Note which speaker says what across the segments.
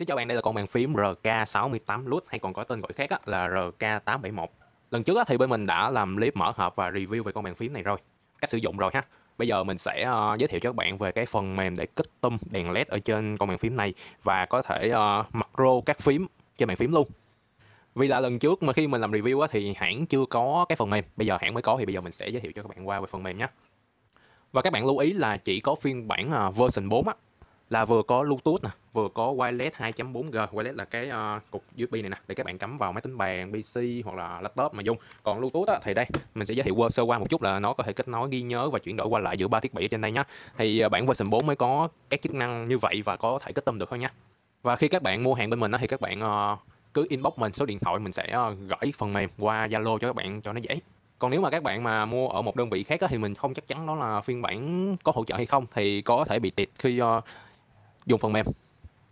Speaker 1: Xin chào bạn, đây là con bàn phím RK68 Lut hay còn có tên gọi khác là RK871. Lần trước thì bên mình đã làm clip mở hộp và review về con bàn phím này rồi, cách sử dụng rồi ha. Bây giờ mình sẽ ờ, giới thiệu cho các bạn về cái phần mềm để kích tum đèn LED ở trên con bàn phím này và có thể ờ, mặc macro các phím trên bàn phím luôn. Vì là lần trước mà khi mình làm review thì hãng chưa có cái phần mềm, bây giờ hãng mới có thì bây giờ mình sẽ giới thiệu cho các bạn qua về phần mềm nhé. Và các bạn lưu ý là chỉ có phiên bản ờ, version 4 á, là vừa có Bluetooth nè, vừa có wireless 2.4G, wireless là cái uh, cục USB này nè để các bạn cắm vào máy tính bàn, PC hoặc là laptop mà dùng. Còn Bluetooth á, thì đây mình sẽ giới thiệu sơ qua một chút là nó có thể kết nối ghi nhớ và chuyển đổi qua lại giữa ba thiết bị trên đây nhá. Thì uh, bản version 4 mới có các chức năng như vậy và có thể kết tâm được thôi nhá. Và khi các bạn mua hàng bên mình á, thì các bạn uh, cứ inbox mình số điện thoại mình sẽ uh, gửi phần mềm qua Zalo cho các bạn cho nó dễ còn nếu mà các bạn mà mua ở một đơn vị khác á, thì mình không chắc chắn đó là phiên bản có hỗ trợ hay không thì có thể bị tịt khi uh, dùng phần mềm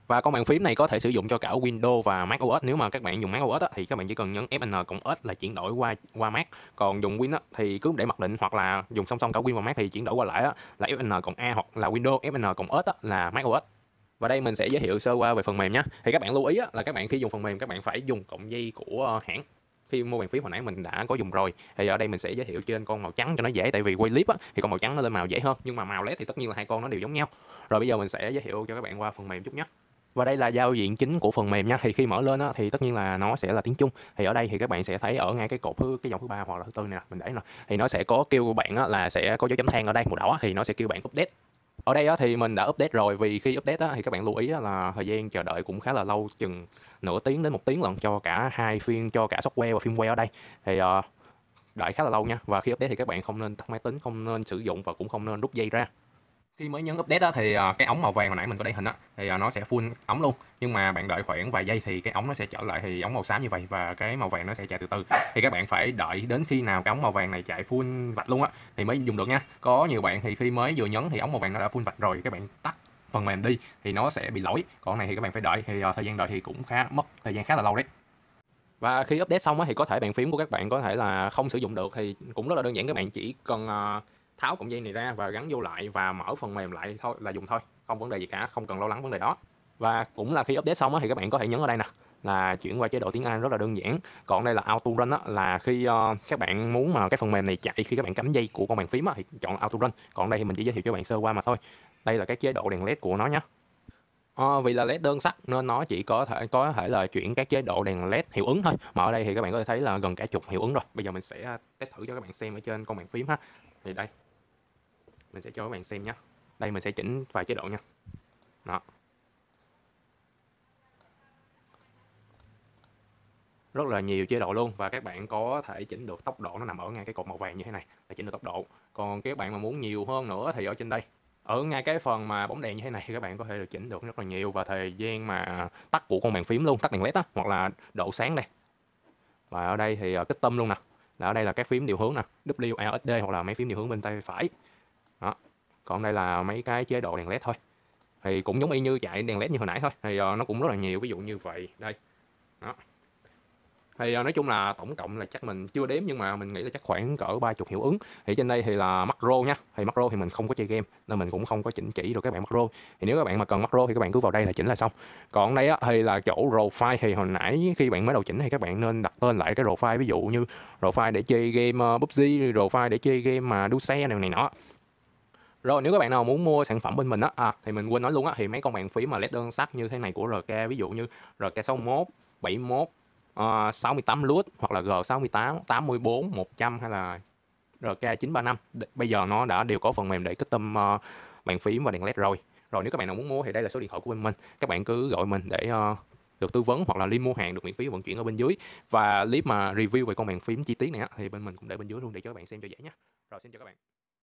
Speaker 1: và con bàn phím này có thể sử dụng cho cả Windows và Mac OS nếu mà các bạn dùng Mac OS thì các bạn chỉ cần nhấn Fn cộng S là chuyển đổi qua qua Mac còn dùng Win thì cứ để mặc định hoặc là dùng song song cả Win và Mac thì chuyển đổi qua lại là Fn cộng A hoặc là Windows Fn cộng S là Mac OS và đây mình sẽ giới thiệu sơ qua về phần mềm nhé thì các bạn lưu ý là các bạn khi dùng phần mềm các bạn phải dùng cộng dây của hãng khi mua bàn phím hồi nãy mình đã có dùng rồi thì ở đây mình sẽ giới thiệu trên con màu trắng cho nó dễ tại vì quay clip á, thì con màu trắng nó lên màu dễ hơn nhưng mà màu led thì tất nhiên là hai con nó đều giống nhau rồi bây giờ mình sẽ giới thiệu cho các bạn qua phần mềm chút nhé và đây là giao diện chính của phần mềm nha thì khi mở lên á, thì tất nhiên là nó sẽ là tiếng Trung thì ở đây thì các bạn sẽ thấy ở ngay cái cột thứ cái dòng thứ ba hoặc là thứ tư này nè mình để nè thì nó sẽ có kêu bạn á, là sẽ có dấu chấm than ở đây màu đỏ thì nó sẽ kêu bạn update ở đây á, thì mình đã update rồi vì khi update á, thì các bạn lưu ý á, là thời gian chờ đợi cũng khá là lâu chừng nửa tiếng đến một tiếng lần cho cả hai phiên cho cả software và firmware ở đây thì uh, đợi khá là lâu nha và khi update thì các bạn không nên tắt máy tính không nên sử dụng và cũng không nên rút dây ra khi mới nhấn update đó, thì à, cái ống màu vàng hồi nãy mình có đẩy hình á thì à, nó sẽ full ống luôn nhưng mà bạn đợi khoảng vài giây thì cái ống nó sẽ trở lại thì ống màu xám như vậy và cái màu vàng nó sẽ chạy từ từ thì các bạn phải đợi đến khi nào cái ống màu vàng này chạy full vạch luôn á thì mới dùng được nha có nhiều bạn thì khi mới vừa nhấn thì ống màu vàng nó đã full vạch rồi các bạn tắt phần mềm đi thì nó sẽ bị lỗi còn này thì các bạn phải đợi thì à, thời gian đợi thì cũng khá mất thời gian khá là lâu đấy và khi update xong á, thì có thể bàn phím của các bạn có thể là không sử dụng được thì cũng rất là đơn giản các bạn chỉ cần tháo cọng dây này ra và gắn vô lại và mở phần mềm lại thôi là dùng thôi không vấn đề gì cả không cần lo lắng vấn đề đó và cũng là khi update xong thì các bạn có thể nhấn ở đây nè là chuyển qua chế độ tiếng Anh rất là đơn giản còn đây là auto run đó là khi ờ, các bạn muốn mà cái phần mềm này chạy khi các bạn cắm dây của con bàn phím thì chọn auto run còn đây thì mình chỉ giới thiệu cho bạn sơ qua mà thôi đây là cái chế độ đèn led của nó nhé À, ờ, vì là led đơn sắc nên nó chỉ có thể có thể là chuyển các chế độ đèn led hiệu ứng thôi mà ở đây thì các bạn có thể thấy là gần cả chục hiệu ứng rồi bây giờ mình sẽ test thử cho các bạn xem ở trên con bàn phím ha thì đây mình sẽ cho các bạn xem nhé đây mình sẽ chỉnh vài chế độ nha đó rất là nhiều chế độ luôn và các bạn có thể chỉnh được tốc độ nó nằm ở ngay cái cột màu vàng như thế này là chỉnh được tốc độ còn các bạn mà muốn nhiều hơn nữa thì ở trên đây ở ngay cái phần mà bóng đèn như thế này thì các bạn có thể được chỉnh được rất là nhiều và thời gian mà tắt của con bàn phím luôn tắt đèn led á hoặc là độ sáng đây và ở đây thì à, kích tâm luôn nè là ở đây là các phím điều hướng nè WASD hoặc là mấy phím điều hướng bên tay phải đó còn đây là mấy cái chế độ đèn led thôi thì cũng giống y như chạy đèn led như hồi nãy thôi thì ờ, nó cũng rất là nhiều ví dụ như vậy đây đó thì ờ, nói chung là tổng cộng là chắc mình chưa đếm nhưng mà mình nghĩ là chắc khoảng cỡ ba chục hiệu ứng thì trên đây thì là macro nha thì macro thì mình không có chơi game nên mình cũng không có chỉnh chỉ được các bạn macro thì nếu các bạn mà cần macro thì các bạn cứ vào đây là chỉnh là xong còn đây thì là chỗ file thì hồi nãy khi bạn mới đầu chỉnh thì các bạn nên đặt tên lại cái file ví dụ như file để chơi game ờ, PUBG file để chơi game mà đua xe này này nọ rồi nếu các bạn nào muốn mua sản phẩm bên mình á à, thì mình quên nói luôn á thì mấy con bàn phím mà led đơn sắc như thế này của RK ví dụ như RK61, 71, uh, 68 lút hoặc là G68, 84, 100 hay là RK935. Bây giờ nó đã đều có phần mềm để custom uh, ờ, bàn phím và đèn led rồi. Rồi nếu các bạn nào muốn mua thì đây là số điện thoại của bên mình. Các bạn cứ gọi mình để uh, được tư vấn hoặc là link mua hàng được miễn phí vận chuyển ở bên dưới và clip mà review về con bàn phím chi tiết này á, thì bên mình cũng để bên dưới luôn để cho các bạn xem cho dễ nhé. Rồi xin chào các bạn.